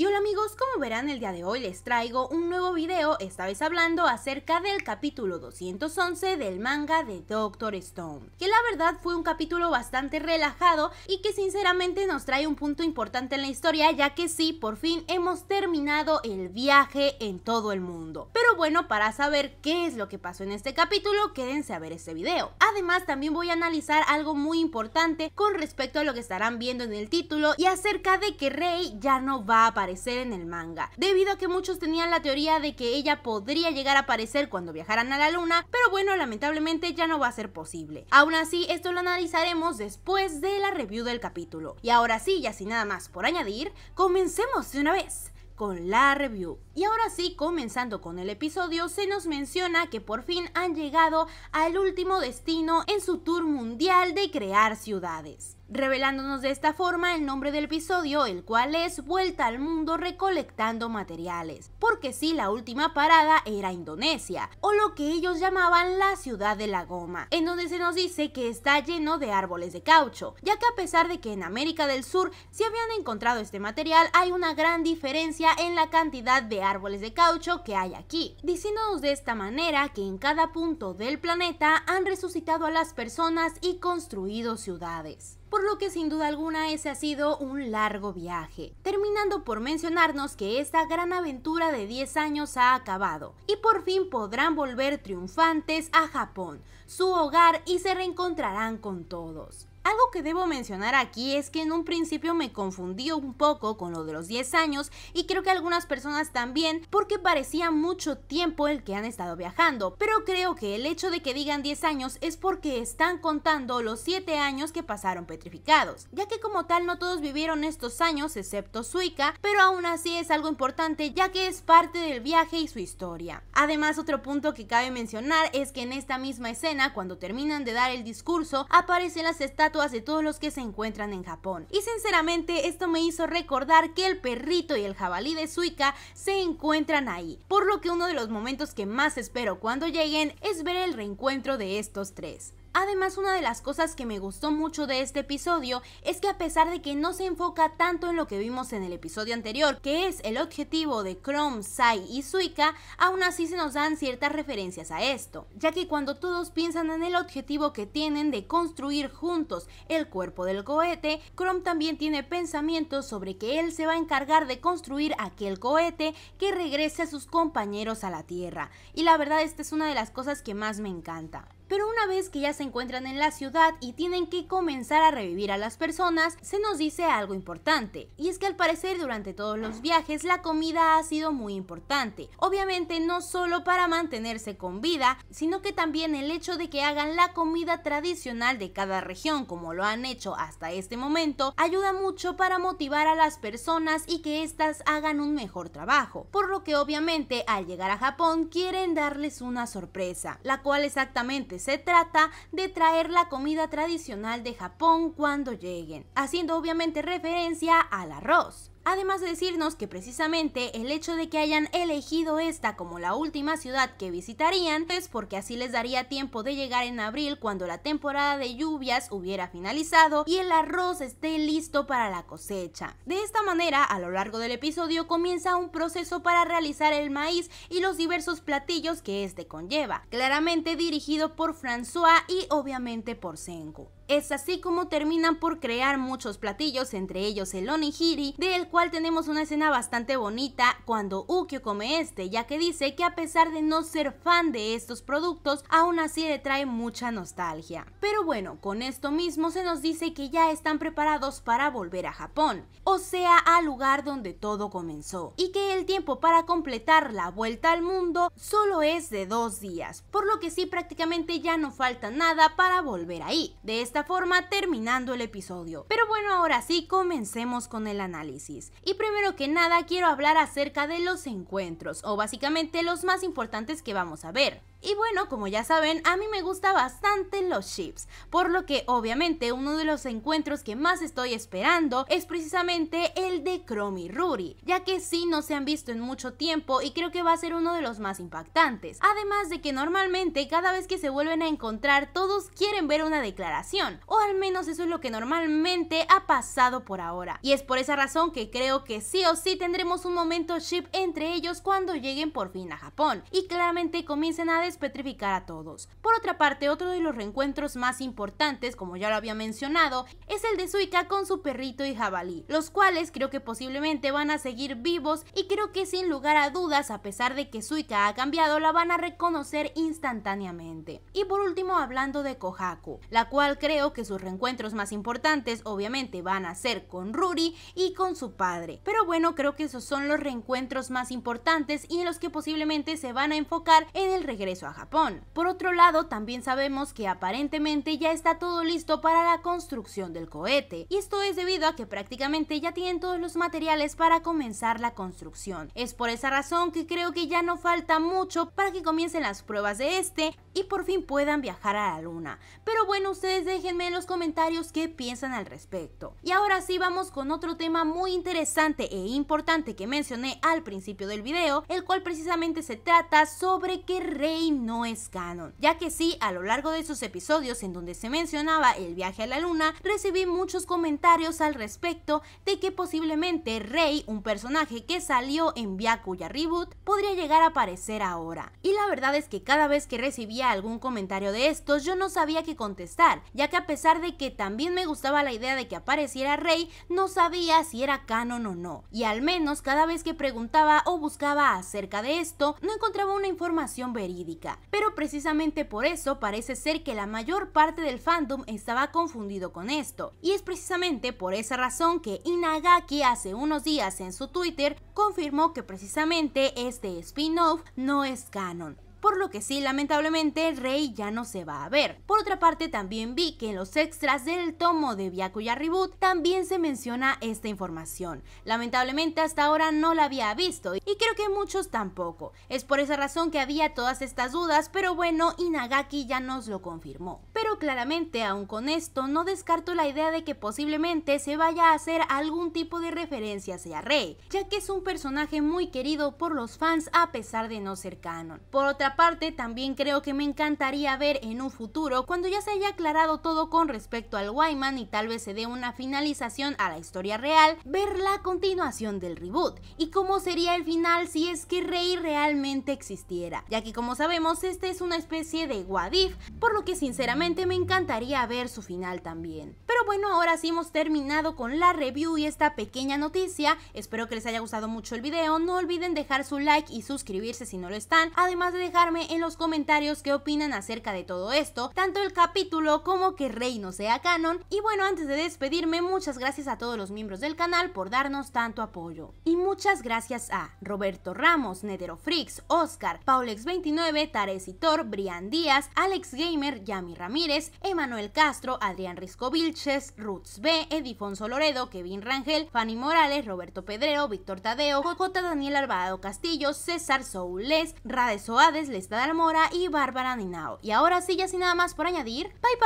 Y hola amigos, como verán el día de hoy les traigo un nuevo video, esta vez hablando acerca del capítulo 211 del manga de Doctor Stone, que la verdad fue un capítulo bastante relajado y que sinceramente nos trae un punto importante en la historia ya que sí, por fin hemos terminado el viaje en todo el mundo. Pero bueno, para saber qué es lo que pasó en este capítulo, quédense a ver este video. Además también voy a analizar algo muy importante con respecto a lo que estarán viendo en el título y acerca de que Rey ya no va a aparecer en el manga, debido a que muchos tenían la teoría de que ella podría llegar a aparecer cuando viajaran a la luna, pero bueno, lamentablemente ya no va a ser posible. Aún así, esto lo analizaremos después de la review del capítulo. Y ahora sí, ya sin nada más por añadir, comencemos de una vez con la review. Y ahora sí, comenzando con el episodio, se nos menciona que por fin han llegado al último destino en su tour mundial de crear ciudades revelándonos de esta forma el nombre del episodio, el cual es Vuelta al Mundo recolectando materiales, porque si la última parada era Indonesia, o lo que ellos llamaban la ciudad de la goma, en donde se nos dice que está lleno de árboles de caucho, ya que a pesar de que en América del Sur se habían encontrado este material, hay una gran diferencia en la cantidad de árboles de caucho que hay aquí, diciéndonos de esta manera que en cada punto del planeta han resucitado a las personas y construido ciudades por lo que sin duda alguna ese ha sido un largo viaje, terminando por mencionarnos que esta gran aventura de 10 años ha acabado y por fin podrán volver triunfantes a Japón, su hogar y se reencontrarán con todos. Algo que debo mencionar aquí es que en un principio me confundí un poco con lo de los 10 años y creo que algunas personas también porque parecía mucho tiempo el que han estado viajando, pero creo que el hecho de que digan 10 años es porque están contando los 7 años que pasaron petrificados, ya que como tal no todos vivieron estos años excepto Suika, pero aún así es algo importante ya que es parte del viaje y su historia. Además otro punto que cabe mencionar es que en esta misma escena cuando terminan de dar el discurso aparecen las estatuas de todos los que se encuentran en Japón. Y sinceramente esto me hizo recordar que el perrito y el jabalí de Suika se encuentran ahí, por lo que uno de los momentos que más espero cuando lleguen es ver el reencuentro de estos tres. Además, una de las cosas que me gustó mucho de este episodio es que a pesar de que no se enfoca tanto en lo que vimos en el episodio anterior, que es el objetivo de Chrome, Sai y Suika, aún así se nos dan ciertas referencias a esto, ya que cuando todos piensan en el objetivo que tienen de construir juntos el cuerpo del cohete, Chrome también tiene pensamientos sobre que él se va a encargar de construir aquel cohete que regrese a sus compañeros a la Tierra. Y la verdad esta es una de las cosas que más me encanta pero una vez que ya se encuentran en la ciudad y tienen que comenzar a revivir a las personas, se nos dice algo importante, y es que al parecer durante todos los viajes la comida ha sido muy importante, obviamente no solo para mantenerse con vida, sino que también el hecho de que hagan la comida tradicional de cada región como lo han hecho hasta este momento, ayuda mucho para motivar a las personas y que éstas hagan un mejor trabajo, por lo que obviamente al llegar a Japón quieren darles una sorpresa, la cual exactamente se trata de traer la comida tradicional de Japón cuando lleguen, haciendo obviamente referencia al arroz. Además de decirnos que precisamente el hecho de que hayan elegido esta como la última ciudad que visitarían es porque así les daría tiempo de llegar en abril cuando la temporada de lluvias hubiera finalizado y el arroz esté listo para la cosecha. De esta manera, a lo largo del episodio comienza un proceso para realizar el maíz y los diversos platillos que este conlleva, claramente dirigido por François y obviamente por Senku. Es así como terminan por crear muchos platillos, entre ellos el onigiri, del cual tenemos una escena bastante bonita cuando Ukyo come este, ya que dice que a pesar de no ser fan de estos productos, aún así le trae mucha nostalgia. Pero bueno, con esto mismo se nos dice que ya están preparados para volver a Japón, o sea, al lugar donde todo comenzó, y que el tiempo para completar la vuelta al mundo solo es de dos días, por lo que sí prácticamente ya no falta nada para volver ahí. De esta forma terminando el episodio. Pero bueno, ahora sí, comencemos con el análisis. Y primero que nada, quiero hablar acerca de los encuentros, o básicamente los más importantes que vamos a ver. Y bueno, como ya saben, a mí me gusta bastante los chips, por lo que obviamente uno de los encuentros que más estoy esperando es precisamente el de Chromie Ruri, ya que sí no se han visto en mucho tiempo y creo que va a ser uno de los más impactantes. Además de que normalmente cada vez que se vuelven a encontrar todos quieren ver una declaración, o al menos eso es lo que normalmente ha pasado por ahora. Y es por esa razón que creo que sí o sí tendremos un momento chip entre ellos cuando lleguen por fin a Japón y claramente comiencen a petrificar a todos. Por otra parte, otro de los reencuentros más importantes, como ya lo había mencionado, es el de Suika con su perrito y jabalí, los cuales creo que posiblemente van a seguir vivos y creo que sin lugar a dudas, a pesar de que Suika ha cambiado, la van a reconocer instantáneamente. Y por último, hablando de Kohaku, la cual creo que sus reencuentros más importantes obviamente van a ser con Ruri y con su padre. Pero bueno, creo que esos son los reencuentros más importantes y en los que posiblemente se van a enfocar en el regreso a Japón. Por otro lado, también sabemos que aparentemente ya está todo listo para la construcción del cohete, y esto es debido a que prácticamente ya tienen todos los materiales para comenzar la construcción. Es por esa razón que creo que ya no falta mucho para que comiencen las pruebas de este y por fin puedan viajar a la luna. Pero bueno, ustedes déjenme en los comentarios qué piensan al respecto. Y ahora sí vamos con otro tema muy interesante e importante que mencioné al principio del video, el cual precisamente se trata sobre que Rey no es canon, ya que sí, a lo largo de sus episodios en donde se mencionaba el viaje a la luna, recibí muchos comentarios al respecto de que posiblemente Rey, un personaje que salió en Byakuya Reboot, podría llegar a aparecer ahora. Y la verdad es que cada vez que recibía algún comentario de estos, yo no sabía qué contestar, ya que a pesar de que también me gustaba la idea de que apareciera Rey, no sabía si era canon o no. Y al menos cada vez que preguntaba o buscaba acerca de esto, no encontraba una información verídica pero precisamente por eso parece ser que la mayor parte del fandom estaba confundido con esto, y es precisamente por esa razón que Inagaki hace unos días en su Twitter confirmó que precisamente este spin-off no es canon por lo que sí, lamentablemente, Rey ya no se va a ver. Por otra parte, también vi que en los extras del tomo de Byakuya Reboot también se menciona esta información. Lamentablemente hasta ahora no la había visto y creo que muchos tampoco. Es por esa razón que había todas estas dudas, pero bueno, Inagaki ya nos lo confirmó. Pero claramente, aún con esto, no descarto la idea de que posiblemente se vaya a hacer algún tipo de referencia hacia Rey, ya que es un personaje muy querido por los fans a pesar de no ser canon. Por otra parte, también creo que me encantaría ver en un futuro, cuando ya se haya aclarado todo con respecto al Wyman y tal vez se dé una finalización a la historia real, ver la continuación del reboot y cómo sería el final si es que Rey realmente existiera, ya que como sabemos este es una especie de Wadif, por lo que sinceramente me encantaría ver su final también. Pero bueno, ahora sí hemos terminado con la review y esta pequeña noticia, espero que les haya gustado mucho el video, no olviden dejar su like y suscribirse si no lo están, además de dejar en los comentarios qué opinan acerca de todo esto, tanto el capítulo como que reino sea canon. Y bueno, antes de despedirme, muchas gracias a todos los miembros del canal por darnos tanto apoyo. Y muchas gracias a Roberto Ramos, Fricks Oscar, Paulex29, Thor, Brian Díaz, Alex Gamer, Yami Ramírez, Emanuel Castro, Adrián Risco Vilches, Roots B, Edifonso Loredo, Kevin Rangel, Fanny Morales, Roberto Pedrero, Víctor Tadeo, J. Daniel Alvarado Castillo, César Soules, Rade Soades, de Mora y Bárbara Ninao. Y ahora sí, ya sin nada más por añadir, bye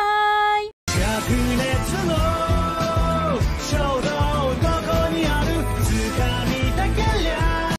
bye.